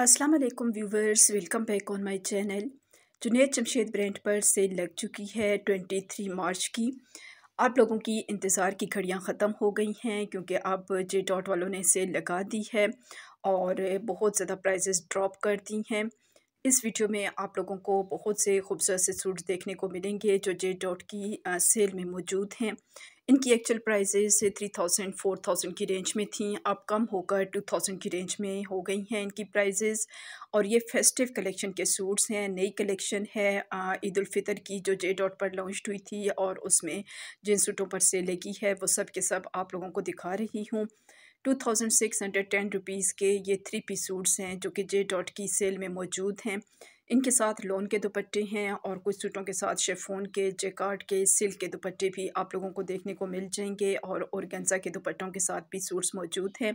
अस्सलाम वालेकुम viewers welcome back on my channel Junaid Jamshed brand पर सेल लग चुकी है 23 मार्च की आप लोगों की इंतज़ार की घड़ियां ख़त्म हो गई हैं क्योंकि अब जे डॉट वालों ने सेल लगा दी है और बहुत ज़्यादा प्राइजेस ड्रॉप कर दी हैं इस वीडियो में आप लोगों को बहुत से खूबसूरत से सूट देखने को मिलेंगे जो जे डॉट की सेल में मौजूद हैं इनकी actual prices three thousand four thousand की रेंज में थी अब कम होकर टू थाउजेंड की रेंज में हो गई हैं इनकी प्राइजेज़ और ये फेस्टिव कलेक्शन के सूट्स हैं नई कलेक्शन है ईद फितर की जो जे डॉट पर लॉन्च हुई थी और उसमें जिन सूटों पर सेल लगी है वो सब के सब आप लोगों को दिखा रही हूँ two thousand six hundred ten rupees के ये थ्री पी सूट्स हैं जो कि जे डॉट की सेल में मौजूद हैं इनके साथ लोन के दुपट्टे हैं और कुछ सूटों के साथ शेफोन के जेकार्ड के सिल्क के दुपट्टे भी आप लोगों को देखने को मिल जाएंगे और औरगेंजा के दुपट्टों के साथ भी सूट्स मौजूद हैं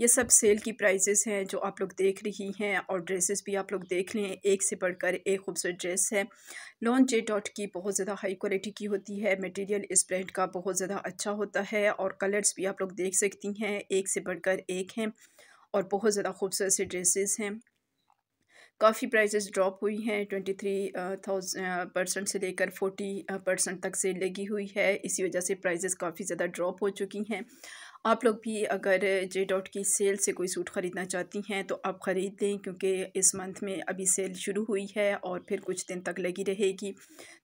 ये सब सेल की प्राइजेस हैं जो आप लोग देख रही हैं और ड्रेसेस भी आप लोग देख लें एक से बढ़कर एक खूबसूरत ड्रेस है लॉन जे डॉट की बहुत ज़्यादा हाई क्वालिटी की होती है मटेरियल इस ब्रांड का बहुत ज़्यादा अच्छा होता है और कलर्स भी आप लोग देख सकती हैं एक से बढ़कर एक हैं और बहुत ज़्यादा खूबसूरत से ड्रेसेस हैं काफ़ी प्राइसेस ड्रॉप हुई हैं ट्वेंटी थ्री थाउजेंड परसेंट से लेकर फोर्टी परसेंट तक से लगी हुई है इसी वजह से प्राइसेस काफ़ी ज़्यादा ड्रॉप हो चुकी हैं आप लोग भी अगर जे डॉट की सेल से कोई सूट ख़रीदना चाहती हैं तो आप ख़रीद लें क्योंकि इस मंथ में अभी सेल शुरू हुई है और फिर कुछ दिन तक लगी रहेगी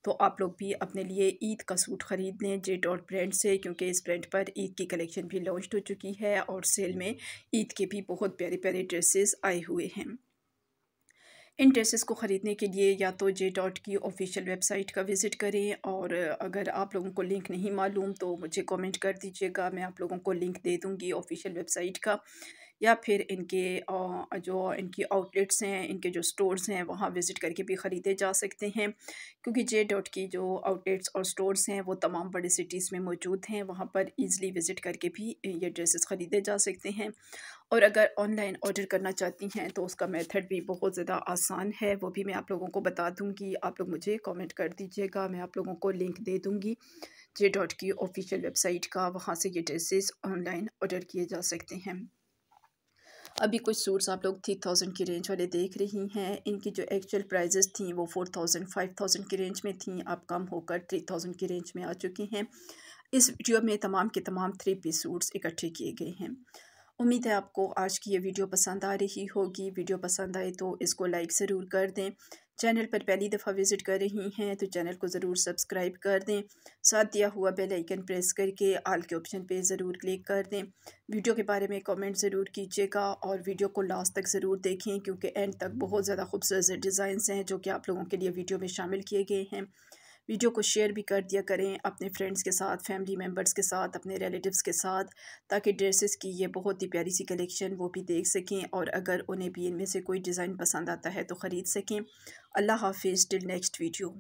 तो आप लोग भी अपने लिए ईद का सूट ख़रीद लें जे डॉट ब्रांड से क्योंकि इस ब्रांड पर ईद की कलेक्शन भी लॉन्च हो चुकी है और सेल में ईद के भी बहुत प्यारे प्यारे ड्रेसेस आए हुए हैं इन ड्रेसेस को ख़रीदने के लिए या तो जे डॉट की ऑफिशियल वेबसाइट का विज़िट करें और अगर आप लोगों को लिंक नहीं मालूम तो मुझे कमेंट कर दीजिएगा मैं आप लोगों को लिंक दे दूँगी ऑफिशियल वेबसाइट का या फिर इनके जो इनकी आउटलेट्स हैं इनके जो स्टोर्स हैं वहाँ विज़िट करके भी ख़रीदे जा सकते हैं क्योंकि जे डॉट की जो आउटलेट्स और स्टोर्स हैं वो तमाम बड़े सिटीज़ में मौजूद हैं वहाँ पर ईज़िली विज़िट करके भी ये ड्रेसेस ख़रीदे जा सकते हैं और अगर ऑनलाइन ऑर्डर करना चाहती हैं तो उसका मेथड भी बहुत ज़्यादा आसान है वो भी मैं आप लोगों को बता दूँगी आप लोग मुझे कॉमेंट कर दीजिएगा मैं आप लोगों को लिंक दे दूँगी जे डॉट की ऑफिशियल वेबसाइट का वहाँ से ये ड्रेसेस ऑनलाइन ऑर्डर किए जा सकते हैं अभी कुछ सूट्स आप लोग थ्री थाउजेंड की रेंज वाले देख रही हैं इनकी जो एक्चुअल प्राइजेस थी वो फोर थाउजेंड फाइव थाउजेंड की रेंज में थी आप कम होकर थ्री थाउजेंड की रेंज में आ चुकी हैं इस वीडियो में तमाम के तमाम थ्री पी सूट्स इकट्ठे किए गए हैं उम्मीद है आपको आज की ये वीडियो पसंद आ रही होगी वीडियो पसंद आए तो इसको लाइक ज़रूर कर दें चैनल पर पहली दफ़ा विज़िट कर रही हैं तो चैनल को ज़रूर सब्सक्राइब कर दें साथ दिया हुआ बेल आइकन प्रेस करके आल के ऑप्शन पे ज़रूर क्लिक कर दें वीडियो के बारे में कमेंट ज़रूर कीजिएगा और वीडियो को लास्ट तक ज़रूर देखें क्योंकि एंड तक बहुत ज़्यादा खूबसूरत डिज़ाइंस हैं जो कि आप लोगों के लिए वीडियो में शामिल किए गए हैं वीडियो को शेयर भी कर दिया करें अपने फ्रेंड्स के साथ फैमिली मेम्बर्स के साथ अपने रिलेटिव्स के साथ ताकि ड्रेसेस की ये बहुत ही प्यारी सी कलेक्शन वो भी देख सकें और अगर उन्हें भी इनमें से कोई डिज़ाइन पसंद आता है तो ख़रीद सकें अल्लाह हाफिज़ टिल नेक्स्ट वीडियो